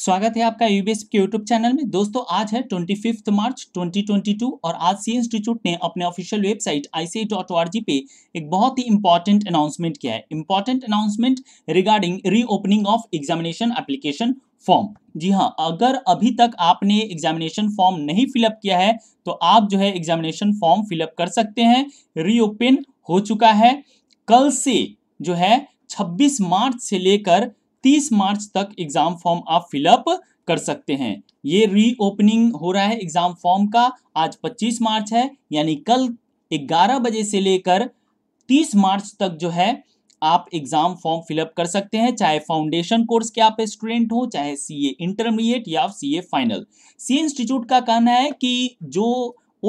स्वागत है आपका यूबीएस के यूट्यूब चैनल में दोस्तों आज है 25 मार्च 2022 और आज सी इंस्टीट्यूट ने अपने ऑफिशियल वेबसाइट आई पे एक बहुत ही इंपॉर्टेंट अनाउंसमेंट किया है important announcement regarding reopening of examination application form जी हाँ अगर अभी तक आपने एग्जामिनेशन फॉर्म नहीं फिलअप किया है तो आप जो है एग्जामिनेशन फॉर्म फिलअप कर सकते हैं रीओपन हो चुका है कल से जो है छब्बीस मार्च से लेकर 30 मार्च तक एग्जाम फॉर्म आप फिलअप कर सकते हैं ये रीओपनिंग हो रहा है एग्जाम फॉर्म का आज 25 मार्च है यानी कल 11 बजे से लेकर 30 मार्च तक जो है आप एग्जाम फॉर्म फिलअप कर सकते हैं चाहे फाउंडेशन कोर्स के आप स्टूडेंट हो चाहे सीए इंटरमीडिएट या सीए फाइनल सी इंस्टीट्यूट का कहना है कि जो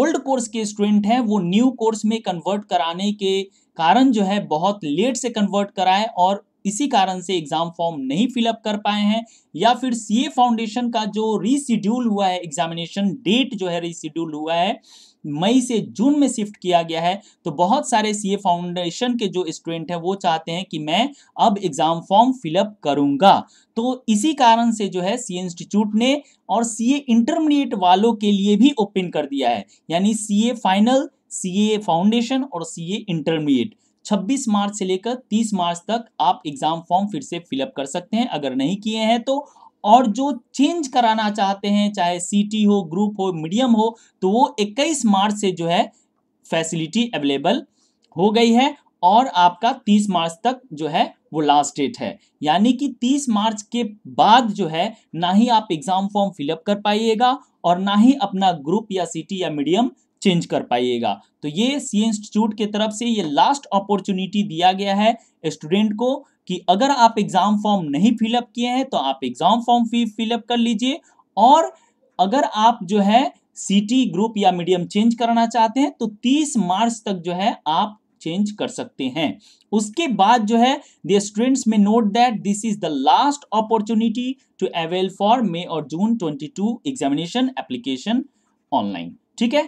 ओल्ड कोर्स के स्टूडेंट हैं वो न्यू कोर्स में कन्वर्ट कराने के कारण जो है बहुत लेट से कन्वर्ट कराए और इसी कारण से एग्ज़ाम फॉर्म नहीं फिलअप कर पाए हैं या फिर सीए फाउंडेशन का जो रिशेड्यूल हुआ है एग्जामिनेशन डेट जो है रीशिड्यूल हुआ है मई से जून में शिफ्ट किया गया है तो बहुत सारे सीए फाउंडेशन के जो स्टूडेंट हैं वो चाहते हैं कि मैं अब एग्ज़ाम फॉर्म फिलअप करूंगा तो इसी कारण से जो है सीए इंस्टीट्यूट ने और सीए इंटरमीडिएट वालों के लिए भी ओपन कर दिया है यानी सीए फाइनल सीए फाउंडेशन और सीए इंटरमीडिएट 26 मार्च से लेकर 30 मार्च तक आप एग्जाम फॉर्म फिर से फिलअप कर सकते हैं अगर नहीं किए हैं तो और जो चेंज कराना चाहते हैं चाहे सीटी हो ग्रुप हो मीडियम हो तो वो 21 मार्च से जो है फैसिलिटी अवेलेबल हो गई है और आपका 30 मार्च तक जो है वो लास्ट डेट है यानी कि 30 मार्च के बाद जो है ना ही आप एग्ज़ाम फॉर्म फिलअप कर पाइएगा और ना ही अपना ग्रुप या सिटी या मीडियम चेंज कर पाइएगा तो ये सी इंस्टीट्यूट के तरफ से ये लास्ट अपॉर्चुनिटी दिया गया है स्टूडेंट को कि अगर आप एग्ज़ाम फॉर्म नहीं फिलअप किए हैं तो आप एग्ज़ाम फॉर्म फी फिलअप कर लीजिए और अगर आप जो है सिटी ग्रुप या मीडियम चेंज करना चाहते हैं तो 30 मार्च तक जो है आप चेंज कर सकते हैं उसके बाद जो है द स्टूडेंट्स में note that this is the last opportunity to avail for May और जून 22 एग्जामिनेशन एप्लीकेशन ऑनलाइन ठीक है